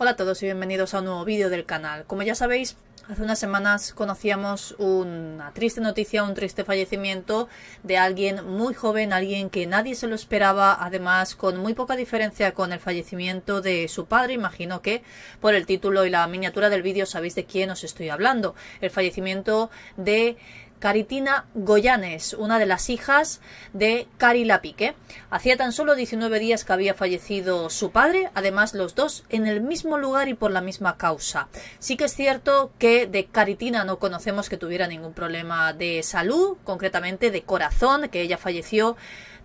Hola a todos y bienvenidos a un nuevo vídeo del canal. Como ya sabéis, hace unas semanas conocíamos una triste noticia, un triste fallecimiento de alguien muy joven, alguien que nadie se lo esperaba, además con muy poca diferencia con el fallecimiento de su padre. Imagino que por el título y la miniatura del vídeo sabéis de quién os estoy hablando. El fallecimiento de Caritina Goyanes, una de las hijas de Cari Lapique. Hacía tan solo 19 días que había fallecido su padre, además los dos en el mismo lugar y por la misma causa. Sí que es cierto que de Caritina no conocemos que tuviera ningún problema de salud, concretamente de corazón, que ella falleció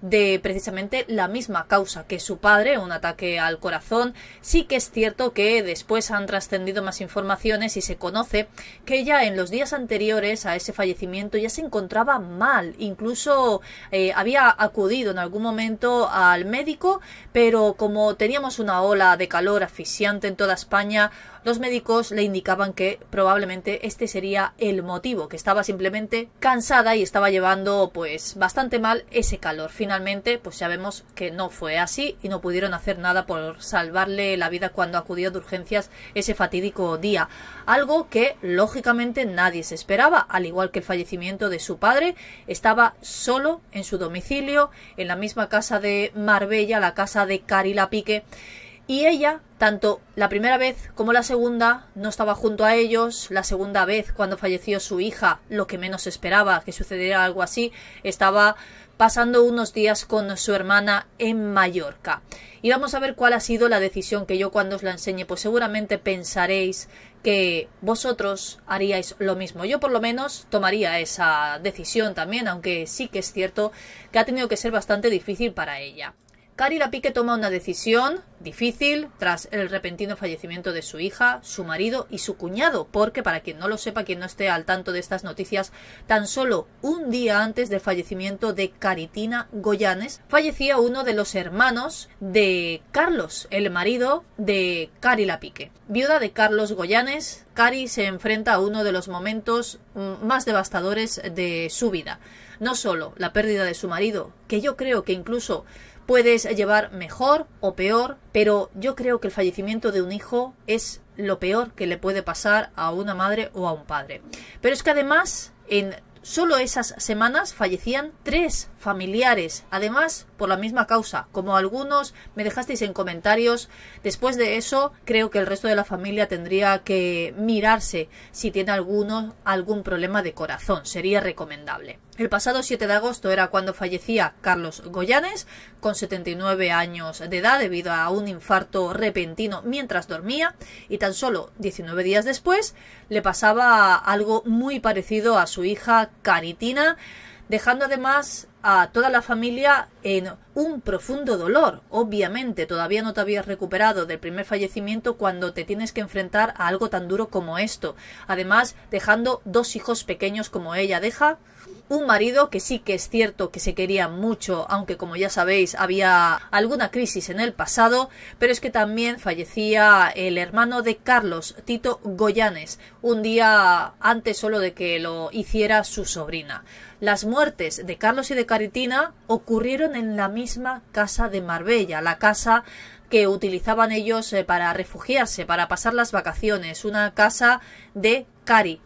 de precisamente la misma causa que su padre, un ataque al corazón. Sí que es cierto que después han trascendido más informaciones y se conoce que ella en los días anteriores a ese fallecimiento ya se encontraba mal, incluso eh, había acudido en algún momento al médico, pero como teníamos una ola de calor asfixiante en toda España, los médicos le indicaban que probablemente este sería el motivo, que estaba simplemente cansada y estaba llevando pues bastante mal ese calor. Finalmente, pues sabemos que no fue así y no pudieron hacer nada por salvarle la vida cuando acudió de urgencias ese fatídico día, algo que lógicamente nadie se esperaba, al igual que el fallecimiento de su padre, estaba solo en su domicilio, en la misma casa de Marbella, la casa de Carila Pique, y ella, tanto la primera vez como la segunda, no estaba junto a ellos. La segunda vez, cuando falleció su hija, lo que menos esperaba que sucediera algo así, estaba pasando unos días con su hermana en Mallorca. Y vamos a ver cuál ha sido la decisión que yo cuando os la enseñe, pues seguramente pensaréis que vosotros haríais lo mismo. Yo por lo menos tomaría esa decisión también, aunque sí que es cierto que ha tenido que ser bastante difícil para ella. Cari Pique toma una decisión difícil tras el repentino fallecimiento de su hija, su marido y su cuñado, porque para quien no lo sepa, quien no esté al tanto de estas noticias, tan solo un día antes del fallecimiento de Caritina Goyanes, fallecía uno de los hermanos de Carlos, el marido de Cari Pique. Viuda de Carlos Goyanes, Cari se enfrenta a uno de los momentos mm, más devastadores de su vida. No solo la pérdida de su marido, que yo creo que incluso Puedes llevar mejor o peor, pero yo creo que el fallecimiento de un hijo es lo peor que le puede pasar a una madre o a un padre. Pero es que además, en solo esas semanas fallecían tres familiares, además por la misma causa. Como algunos me dejasteis en comentarios, después de eso creo que el resto de la familia tendría que mirarse si tiene alguno, algún problema de corazón. Sería recomendable. El pasado 7 de agosto era cuando fallecía Carlos Goyanes, con 79 años de edad debido a un infarto repentino mientras dormía y tan solo 19 días después le pasaba algo muy parecido a su hija Caritina, dejando además a toda la familia en un profundo dolor. Obviamente, todavía no te habías recuperado del primer fallecimiento cuando te tienes que enfrentar a algo tan duro como esto. Además, dejando dos hijos pequeños como ella deja, un marido que sí que es cierto que se quería mucho, aunque como ya sabéis había alguna crisis en el pasado, pero es que también fallecía el hermano de Carlos, Tito Goyanes, un día antes solo de que lo hiciera su sobrina. Las muertes de Carlos y de Caritina ocurrieron en la misma casa de Marbella, la casa que utilizaban ellos eh, para refugiarse, para pasar las vacaciones, una casa de Cari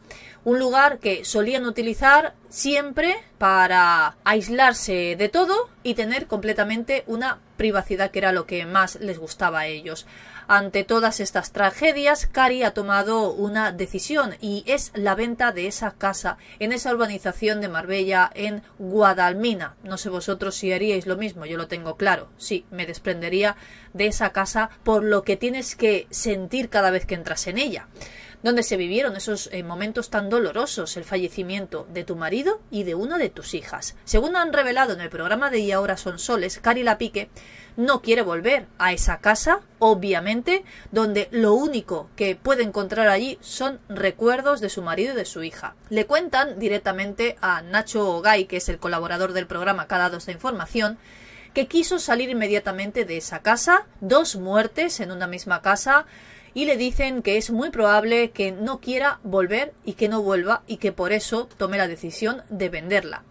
un lugar que solían utilizar siempre para aislarse de todo y tener completamente una privacidad que era lo que más les gustaba a ellos. Ante todas estas tragedias, Cari ha tomado una decisión y es la venta de esa casa en esa urbanización de Marbella en Guadalmina. No sé vosotros si haríais lo mismo, yo lo tengo claro. Sí, me desprendería de esa casa por lo que tienes que sentir cada vez que entras en ella donde se vivieron esos eh, momentos tan dolorosos, el fallecimiento de tu marido y de una de tus hijas. Según han revelado en el programa de Y ahora son soles, Cari pique no quiere volver a esa casa, obviamente, donde lo único que puede encontrar allí son recuerdos de su marido y de su hija. Le cuentan directamente a Nacho Ogay, que es el colaborador del programa Cada dos de información, que quiso salir inmediatamente de esa casa, dos muertes en una misma casa, y le dicen que es muy probable que no quiera volver y que no vuelva y que por eso tome la decisión de venderla.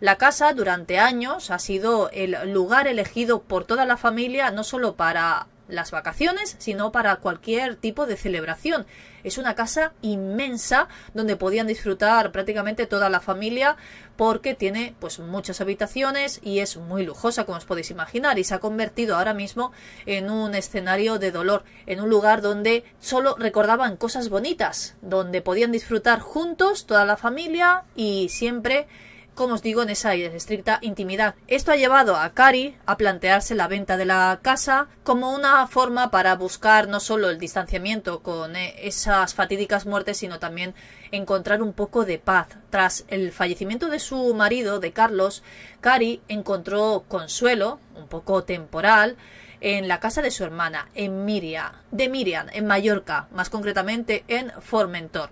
La casa durante años ha sido el lugar elegido por toda la familia no solo para las vacaciones, sino para cualquier tipo de celebración. Es una casa inmensa donde podían disfrutar prácticamente toda la familia porque tiene pues muchas habitaciones y es muy lujosa como os podéis imaginar y se ha convertido ahora mismo en un escenario de dolor, en un lugar donde solo recordaban cosas bonitas, donde podían disfrutar juntos toda la familia y siempre como os digo, en esa estricta intimidad. Esto ha llevado a Cari a plantearse la venta de la casa como una forma para buscar no solo el distanciamiento con eh, esas fatídicas muertes, sino también encontrar un poco de paz. Tras el fallecimiento de su marido, de Carlos, Cari encontró consuelo, un poco temporal, en la casa de su hermana, en Miriam, de Miriam, en Mallorca, más concretamente en Formentor.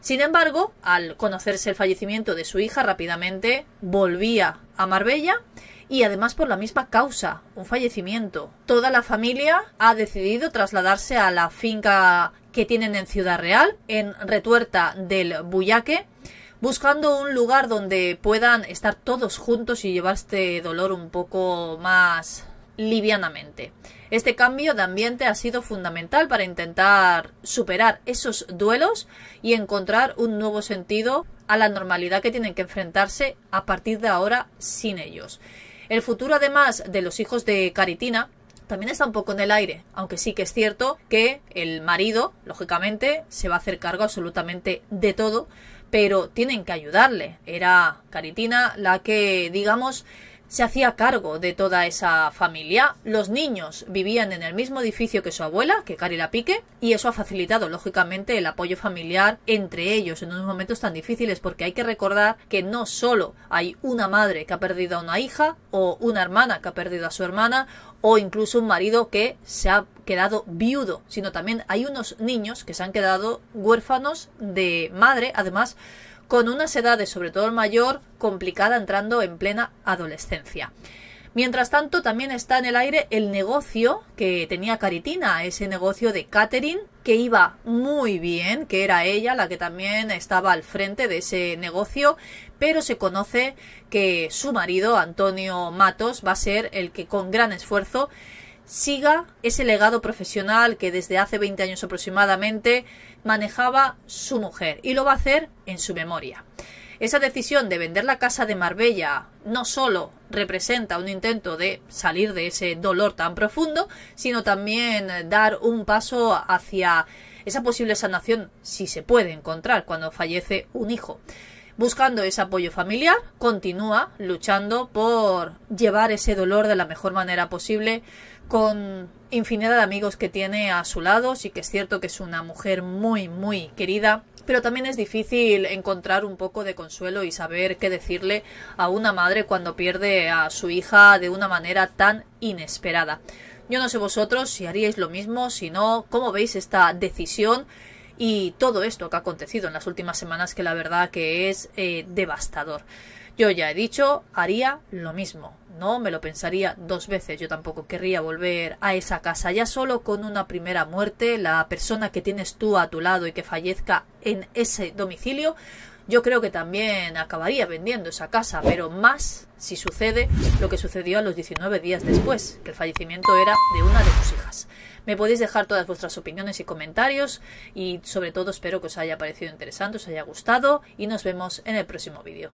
Sin embargo, al conocerse el fallecimiento de su hija, rápidamente volvía a Marbella y además por la misma causa, un fallecimiento. Toda la familia ha decidido trasladarse a la finca que tienen en Ciudad Real, en Retuerta del Buyaque, buscando un lugar donde puedan estar todos juntos y llevar este dolor un poco más livianamente. Este cambio de ambiente ha sido fundamental para intentar superar esos duelos y encontrar un nuevo sentido a la normalidad que tienen que enfrentarse a partir de ahora sin ellos. El futuro además de los hijos de Caritina también está un poco en el aire, aunque sí que es cierto que el marido, lógicamente, se va a hacer cargo absolutamente de todo, pero tienen que ayudarle. Era Caritina la que, digamos, se hacía cargo de toda esa familia. Los niños vivían en el mismo edificio que su abuela, que Cari la Pique, y eso ha facilitado, lógicamente, el apoyo familiar entre ellos en unos momentos tan difíciles, porque hay que recordar que no solo hay una madre que ha perdido a una hija, o una hermana que ha perdido a su hermana, o incluso un marido que se ha quedado viudo, sino también hay unos niños que se han quedado huérfanos de madre, además con unas edades, sobre todo el mayor, complicada entrando en plena adolescencia. Mientras tanto, también está en el aire el negocio que tenía Caritina, ese negocio de catering que iba muy bien, que era ella la que también estaba al frente de ese negocio, pero se conoce que su marido, Antonio Matos, va a ser el que con gran esfuerzo siga ese legado profesional que desde hace 20 años aproximadamente manejaba su mujer y lo va a hacer en su memoria. Esa decisión de vender la casa de Marbella no solo representa un intento de salir de ese dolor tan profundo, sino también dar un paso hacia esa posible sanación si se puede encontrar cuando fallece un hijo buscando ese apoyo familiar, continúa luchando por llevar ese dolor de la mejor manera posible con infinidad de amigos que tiene a su lado, sí que es cierto que es una mujer muy, muy querida, pero también es difícil encontrar un poco de consuelo y saber qué decirle a una madre cuando pierde a su hija de una manera tan inesperada. Yo no sé vosotros si haríais lo mismo, si no, cómo veis esta decisión y todo esto que ha acontecido en las últimas semanas que la verdad que es eh, devastador. Yo ya he dicho, haría lo mismo, no me lo pensaría dos veces, yo tampoco querría volver a esa casa, ya solo con una primera muerte, la persona que tienes tú a tu lado y que fallezca en ese domicilio, yo creo que también acabaría vendiendo esa casa, pero más si sucede lo que sucedió a los 19 días después, que el fallecimiento era de una de sus hijas. Me podéis dejar todas vuestras opiniones y comentarios y sobre todo espero que os haya parecido interesante, os haya gustado y nos vemos en el próximo vídeo.